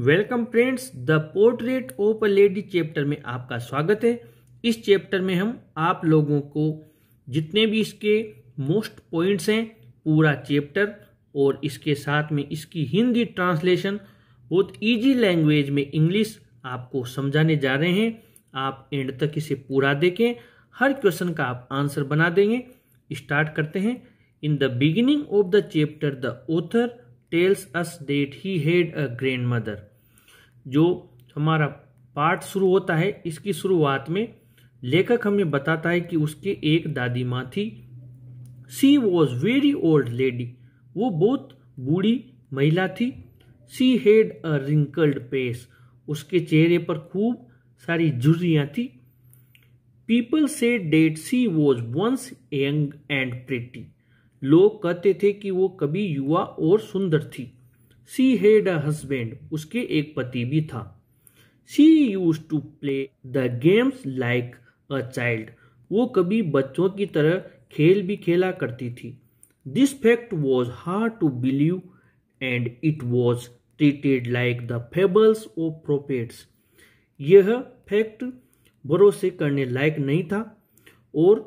Welcome friends the portrait of a lady chapter में आपका स्वागत है इस चैप्टर में हम आप लोगों को जितने भी इसके मोस्ट पॉइंट्स हैं पूरा चैप्टर और इसके साथ में इसकी हिंदी ट्रांसलेशन बहुत इजी लैंग्वेज में इंग्लिश आपको समझाने जा रहे हैं आप एंड तक इसे पूरा देखें हर क्वेश्चन का आप आंसर बना देंगे स्टार्ट करते हैं in the beginning of the chapter the author tells us that he had a grandmother जो हमारा पाठ शुरू होता है इसकी शुरुआत में लेखक हमें बताता है कि उसके एक दादी माँ थी she was very old lady वो बहुत बूढ़ी महिला थी she had a wrinkled face उसके चेहरे पर खूब सारी झुर्रियाँ थी people say that she was once young and pretty लोग कहते थे कि वो कभी युवा और सुंदर थी सी हेड अ हस्बैंड उसके एक पति भी था she used to play the games like a child वो कभी बच्चों की तरह खेल भी खेला करती थी this fact was hard to believe and it was treated like the fables of prophets यह फैक्ट भरोसे करने लायक नहीं था और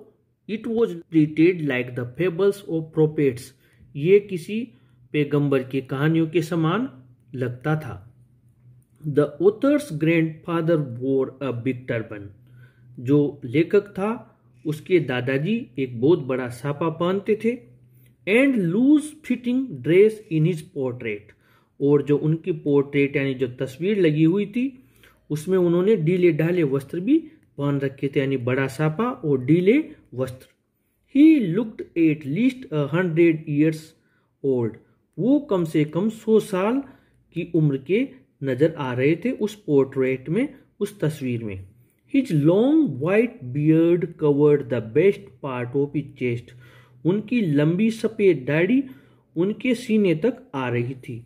it was treated like the fables of prophets ये किसी पैगंबर की कहानियों के समान लगता था द ओथर्स ग्रैंड फादर वोर अ बिग टर्बन जो लेखक था उसके दादाजी एक बहुत बड़ा सापा पहनते थे and loose fitting dress in his portrait और जो उनकी पोर्ट्रेट यानी जो तस्वीर लगी हुई थी उसमें उन्होंने ढीले ढाले वस्त्र भी पहन रखे थे यानी बड़ा सापा और डीले वस्त्र ही looked at least hundred years old वो कम से कम सौ साल की उम्र के नज़र आ रहे थे उस पोर्ट्रेट में उस तस्वीर में his long white beard covered the best part of his chest उनकी लंबी सफ़ेद दाढ़ी उनके सीने तक आ रही थी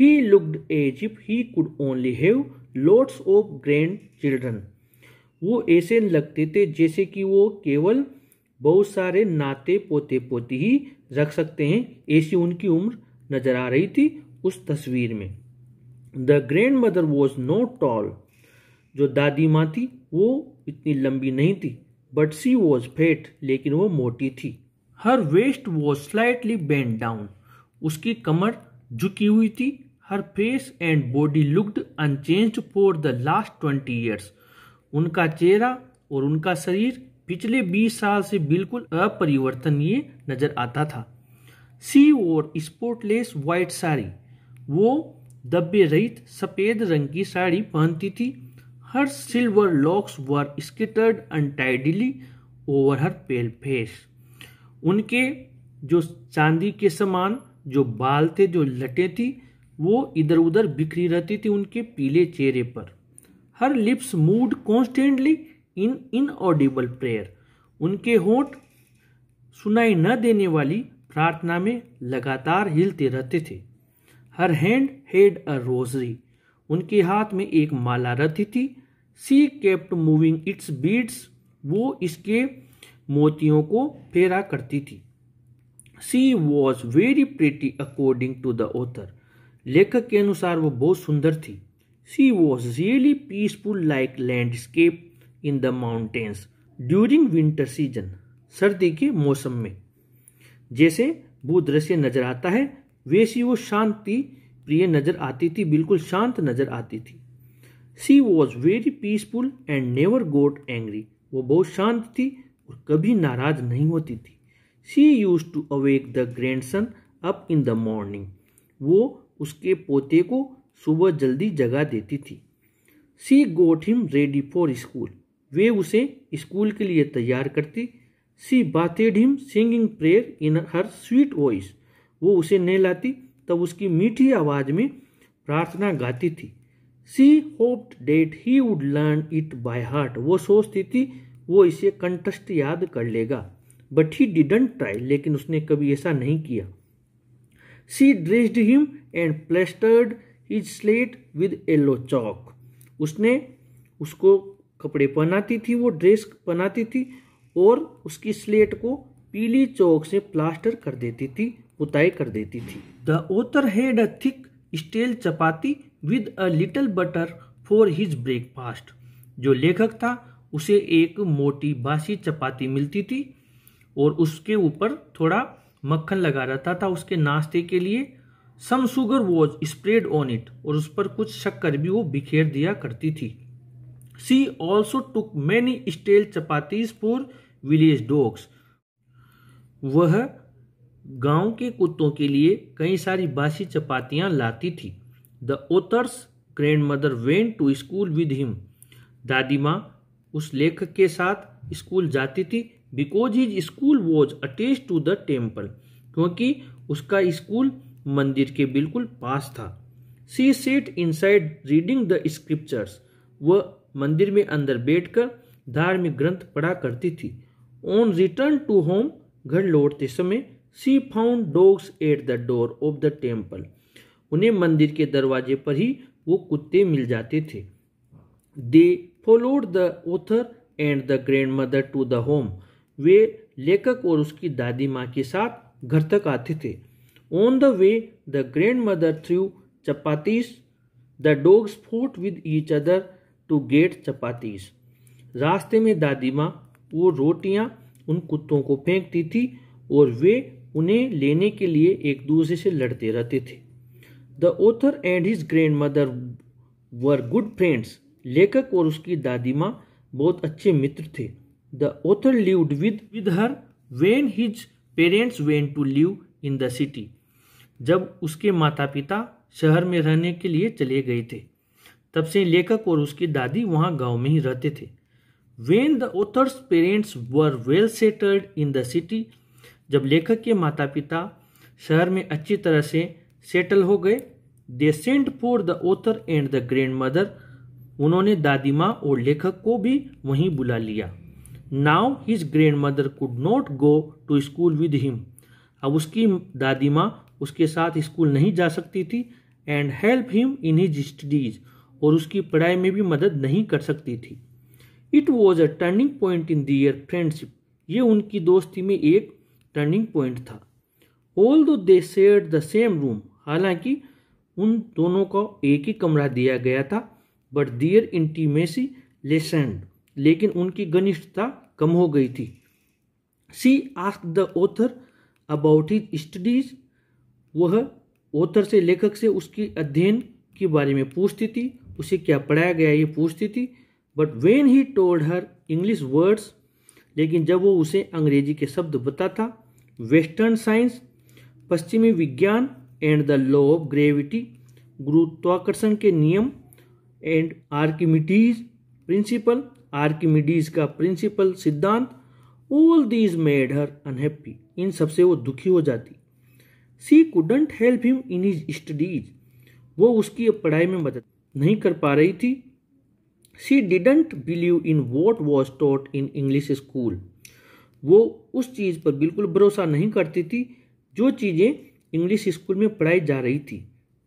he looked as if he could only have lots of grandchildren वो ऐसे लगते थे जैसे कि वो केवल बहुत सारे नाते पोते पोती ही रख सकते हैं ऐसी उनकी उम्र नजर आ रही थी उस तस्वीर में the grandmother was no tall जो दादी माँ थी वो इतनी लंबी नहीं थी बट सी वॉज फेट लेकिन वो मोटी थी her waist was slightly bent down उसकी कमर झुकी हुई थी her face and body looked unchanged for the last twenty years उनका चेहरा और उनका शरीर पिछले 20 साल से बिल्कुल अपरिवर्तनीय नजर आता था सी और स्पोर्टलेस वाइट साड़ी वो दब्बे रहित सफ़ेद रंग की साड़ी पहनती थी her silver locks were scattered untidily over her pale face उनके जो चांदी के समान जो बाल थे जो लटे थी वो इधर उधर बिखरी रहती थी उनके पीले चेहरे पर her lips moved constantly in inaudible prayer उनके होठ सुनाई न देने वाली प्रार्थना में लगातार हिलते रहते थे her hand had a rosary उनके हाथ में एक माला रहती थी she kept moving its beads वो इसके मोतियों को फेरा करती थी she was very pretty according to the author लेखक के अनुसार वो बहुत सुंदर थी She was really peaceful like landscape in the mountains during winter season. सर्दी के मौसम में जैसे वो दृश्य नजर आता है वैसी वो शांति प्रिय नजर आती थी बिल्कुल शांत नजर आती थी she was very peaceful and never got angry वो बहुत शांत थी और कभी नाराज नहीं होती थी she used to awake the grandson up in the morning वो उसके पोते को सुबह जल्दी जगा देती थी she got him ready for school वे उसे स्कूल के लिए तैयार करती she bathed him singing prayer in her sweet voice वो उसे नहलाती तब उसकी मीठी आवाज़ में प्रार्थना गाती थी she hoped that he would learn it by heart वो सोचती थी वो इसे कंटस्ट याद कर लेगा बट ही डिडंट ट्राई लेकिन उसने कभी ऐसा नहीं किया she dressed him and plastered his slate with yellow chalk उसने उसको कपड़े पहनाती थी वो ड्रेस पहनाती थी और उसकी स्लेट को पीली चौक से प्लास्टर कर देती थी पुताई कर देती थी the author had a thick stale chapati with a little butter for his breakfast जो लेखक था उसे एक मोटी बासी चपाती मिलती थी और उसके ऊपर थोड़ा मक्खन लगा रहता था उसके नाश्ते के लिए some sugar was spread on it और उस पर कुछ शक्कर भी वो बिखेर दिया करती थी she also took many stale chapatis for village dogs वह गांव के कुत्तों के लिए कई सारी बासी चपातियां लाती थी the author's grandmother went to school with him दादी माँ उस लेखक के साथ स्कूल जाती थी because his school was attached to the temple क्योंकि उसका स्कूल मंदिर के बिल्कुल पास था she sat inside reading the scriptures वह मंदिर में अंदर बैठकर धार्मिक ग्रंथ पढ़ा करती थी ऑन रिटर्न टू होम घर लौटते समय she found dogs at the door of the temple उन्हें मंदिर के दरवाजे पर ही वो कुत्ते मिल जाते थे they followed the author and the grandmother to the home वे लेखक और उसकी दादी माँ के साथ घर तक आते थे On the way, the grandmother threw chapatis. The dogs fought with each other to get chapatis. रास्ते में दादी माँ वो रोटियाँ उन कुत्तों को फेंकती थी और वे उन्हें लेने के लिए एक दूसरे से लड़ते रहते थे the author and his grandmother were good friends लेखक और उसकी दादी माँ बहुत अच्छे मित्र थे the author lived with with her when his parents went to live in the city जब उसके माता पिता शहर में रहने के लिए चले गए थे तब से लेखक और उसकी दादी वहाँ गांव में ही रहते थे when the author's parents were well settled in the city जब लेखक के माता पिता शहर में अच्छी तरह से सेटल हो गए they sent for the author and the grandmother उन्होंने दादी माँ और लेखक को भी वहीं बुला लिया now his grandmother could not go to school with him अब उसकी दादी माँ उसके साथ स्कूल नहीं जा सकती थी and help him in his studies और उसकी पढ़ाई में भी मदद नहीं कर सकती थी it was a turning point in their friendship ये उनकी दोस्ती में एक टर्निंग पॉइंट था although they share the same room हालांकि उन दोनों को एक ही कमरा दिया गया था बट दियर इंटीमेसी लेसेंड लेकिन उनकी घनिष्ठता कम हो गई थी she asked the author about his studies वह ओथर से लेखक से उसकी अध्ययन के बारे में पूछती थी उसे क्या पढ़ाया गया ये पूछती थी but when he told her English words लेकिन जब वो उसे अंग्रेजी के शब्द बताता वेस्टर्न साइंस पश्चिमी विज्ञान and the law of gravity गुरुत्वाकर्षण के नियम एंड आर्किमिडीज प्रिंसिपल आर्किमिडीज का प्रिंसिपल सिद्धांत all these made her unhappy इन सबसे वो दुखी हो जाती she couldn't help him in his studies वो उसकी पढ़ाई में मदद नहीं कर पा रही थी she didn't believe in what was taught in English school वो उस चीज़ पर बिल्कुल भरोसा नहीं करती थी जो चीज़ें इंग्लिश स्कूल में पढ़ाई जा रही थी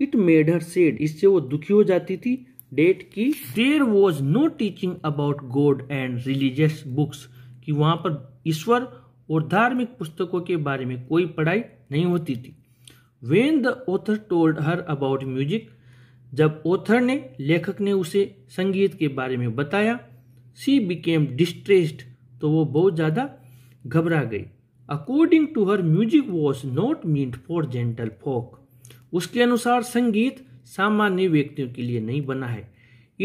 इट मेड हर सेड इससे वो दुखी हो जाती थी डेट की there was no teaching about God and religious books कि वहाँ पर ईश्वर और धार्मिक पुस्तकों के बारे में कोई पढ़ाई नहीं होती थी when the author told her about music जब ऑथर ने लेखक ने उसे संगीत के बारे में बताया सी बिकेम डिस्ट्रेस्ड तो वो बहुत ज़्यादा घबरा गई according to her music was not meant for gentle folk उसके अनुसार संगीत सामान्य व्यक्तियों के लिए नहीं बना है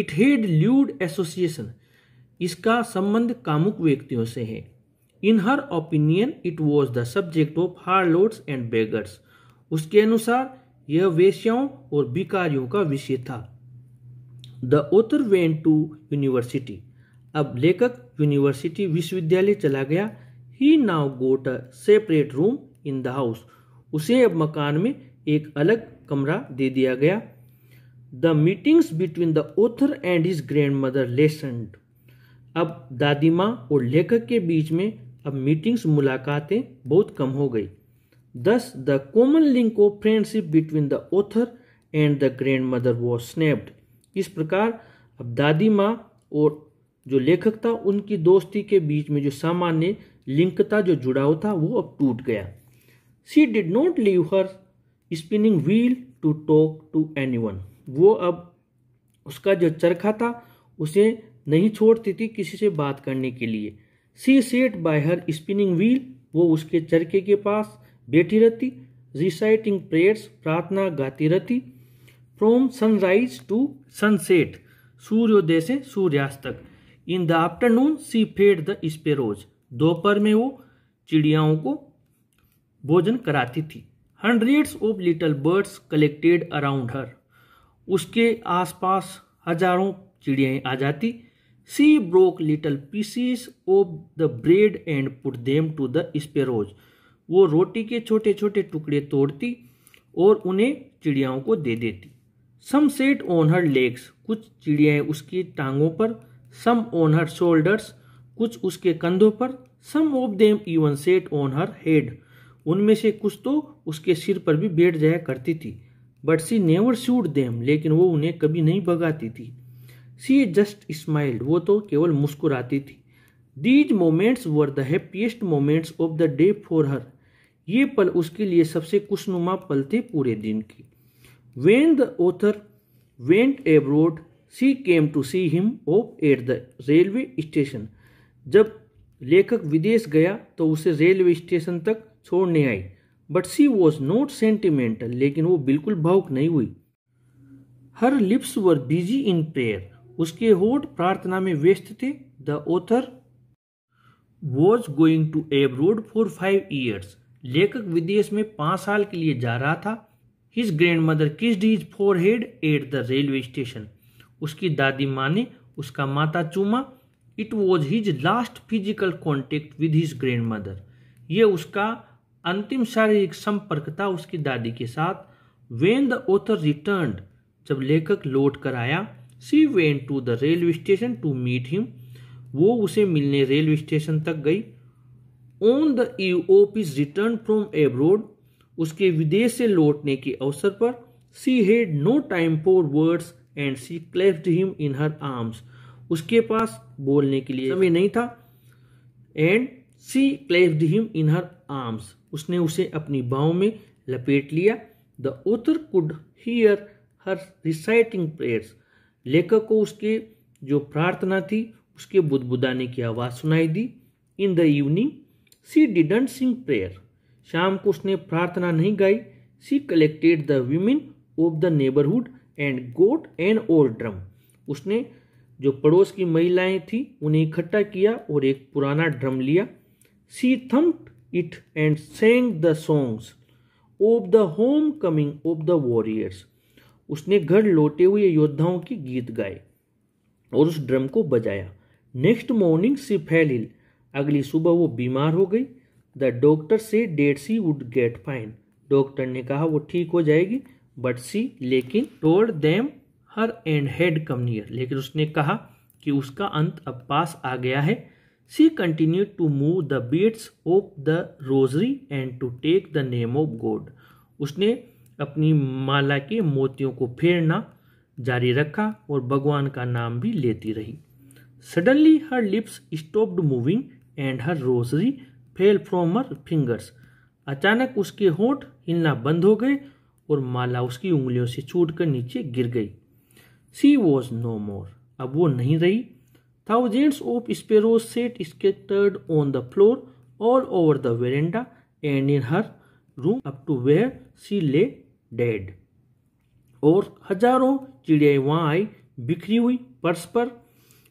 इट हेड ल्यूड एसोसिएशन इसका संबंध कामुक व्यक्तियों से है in her opinion it was the subject of harlots and beggars उसके अनुसार यह वेश्याओं और भिकारियों का विषय था the author went to university अब लेखक यूनिवर्सिटी विश्वविद्यालय चला गया he now got a separate room in the house उसे अब मकान में एक अलग कमरा दे दिया गया the meetings between the author and his grandmother lessened अब दादी माँ और लेखक के बीच में अब मीटिंग्स मुलाकातें बहुत कम हो गई Thus, the common link of friendship between the author and the grandmother mother snapped. इस प्रकार अब दादी माँ और जो लेखक था उनकी दोस्ती के बीच में जो सामान्य लिंक था जो जुड़ाव था वो अब टूट गया she did not leave her spinning wheel to talk to any वो अब उसका जो चरखा था उसे नहीं छोड़ती थी किसी से बात करने के लिए she sat by her spinning wheel वो उसके चरखे के पास बैठी रहती रिसाइटिंग प्रेयर्स प्रार्थना गाती रहती फ्रॉम सनराइज टू सनसेट सूर्योदय से सूर्यास्त तक in the afternoon she fed the sparrows दोपहर में वो चिड़ियाओं को भोजन कराती थी hundreds of little birds collected around her उसके आसपास हजारों चिड़ियाएं आ जाती she broke little pieces of the bread and put them to the sparrows वो रोटी के छोटे छोटे टुकड़े तोड़ती और उन्हें चिड़ियाओं को दे देती some sat on her legs कुछ चिड़ियाएँ उसकी टांगों पर सम ऑन हर शोल्डर्स कुछ उसके कंधों पर some of them even sat on her head उनमें से कुछ तो उसके सिर पर भी बैठ जाया करती थी but she never shooed them लेकिन वो उन्हें कभी नहीं भगाती थी सी जस्ट स्माइल्ड वो तो केवल मुस्कुराती थी these moments were the happiest moments of the day for her ये पल उसके लिए सबसे खुशनुमा पल थे पूरे दिन की when the author went abroad she came to see him off at the railway station जब लेखक विदेश गया तो उसे रेलवे स्टेशन तक छोड़ने आई but she was not sentimental लेकिन वो बिल्कुल भावुक नहीं हुई her lips were busy in prayer उसके होठ प्रार्थना में व्यस्त थे the author was going to abroad for five years लेखक विदेश में पांच साल के लिए जा रहा था his grandmother kissed his forehead at the railway station उसकी दादी माँ ने उसका माता चूमा it was his last physical contact with his grandmother ये उसका अंतिम शारीरिक संपर्क था उसकी दादी के साथ वेन द ऑथर रिटर्न जब लेखक लौट कर आया she went to the railway station to meet him वो उसे मिलने रेलवे स्टेशन तक गई on the eve of his return from abroad उसके विदेश से लौटने के अवसर पर she had no time for words and she clasped him in her arms उसके पास बोलने के लिए समय नहीं था and she clasped him in her arms उसने उसे अपनी बाहों में लपेट लिया the author could hear her reciting prayers लेखक को उसके जो प्रार्थना थी उसके बुदबुदाने की आवाज़ सुनाई दी in the evening she didn't sing prayer शाम को उसने प्रार्थना नहीं गाई she collected the women of the neighbourhood and got and और ड्रम उसने जो पड़ोस की महिलाएं थी उन्हें इकट्ठा किया और एक पुराना ड्रम लिया she thumped it and sang the songs of the homecoming of the warriors उसने घर लौटे हुए योद्धाओं के गीत गाए और उस ड्रम को बजाया नेक्स्ट मॉर्निंग सी फैल अगली सुबह वो बीमार हो गई the doctor said that she would get fine doctor ने कहा वो ठीक हो जाएगी बट सी लेकिन told them her end had come near लेकिन उसने कहा कि उसका अंत अब पास आ गया है she continued to move the beads of the rosary and to take the name of God उसने अपनी माला के मोतियों को फेरना जारी रखा और भगवान का नाम भी लेती रही suddenly her lips stopped moving and her rosary fell from her fingers अचानक उसके होठ हिलना बंद हो गए और माला उसकी उंगलियों से छूट कर नीचे गिर गई सी वॉज नो मोर अब वो नहीं रही thousands of sparrows sat scattered on the floor all over the veranda and in her room up to where she lay dead और हजारों चिड़ियाएं वहाँ आई बिखरी हुई पर्स पर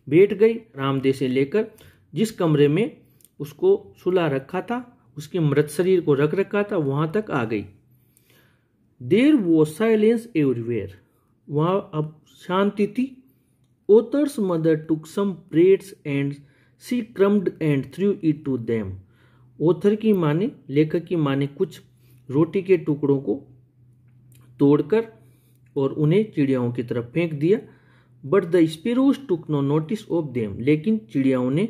बैठ गई रामदेव से लेकर जिस कमरे में उसको सुला रखा था उसके मृत शरीर को रख रखा था वहाँ तक आ गई देर वो साइलेंस एवरीवेयर वहाँ अब शांति थी author's mother took some breads and she crumbled and threw it to them author की माने लेखक की माँ ने कुछ रोटी के टुकड़ों को तोड़कर और उन्हें चिड़ियाओं की तरफ फेंक दिया but the sparrows took no notice of them लेकिन चिड़ियाओं ने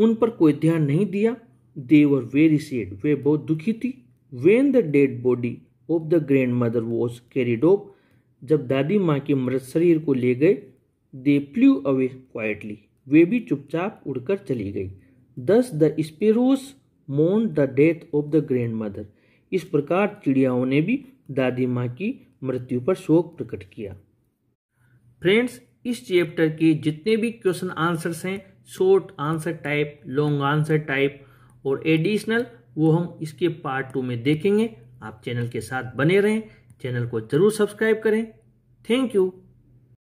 उन पर कोई ध्यान नहीं दिया दे वर वेरी सेड वे बहुत दुखी थी when the dead body of the grandmother was carried off जब दादी माँ के मृत शरीर को ले गए दे फ्लू अवे क्वाइटली वे भी चुपचाप उड़कर चली गई दस द स्पेरोस मोन the death of the grandmother इस प्रकार चिड़ियाओं ने भी दादी माँ की मृत्यु पर शोक प्रकट किया फ्रेंड्स इस चैप्टर के जितने भी क्वेश्चन आंसर्स हैं short answer type long answer type और एडिशनल वो हम इसके पार्ट टू में देखेंगे आप चैनल के साथ बने रहें चैनल को जरूर सब्सक्राइब करें थैंक यू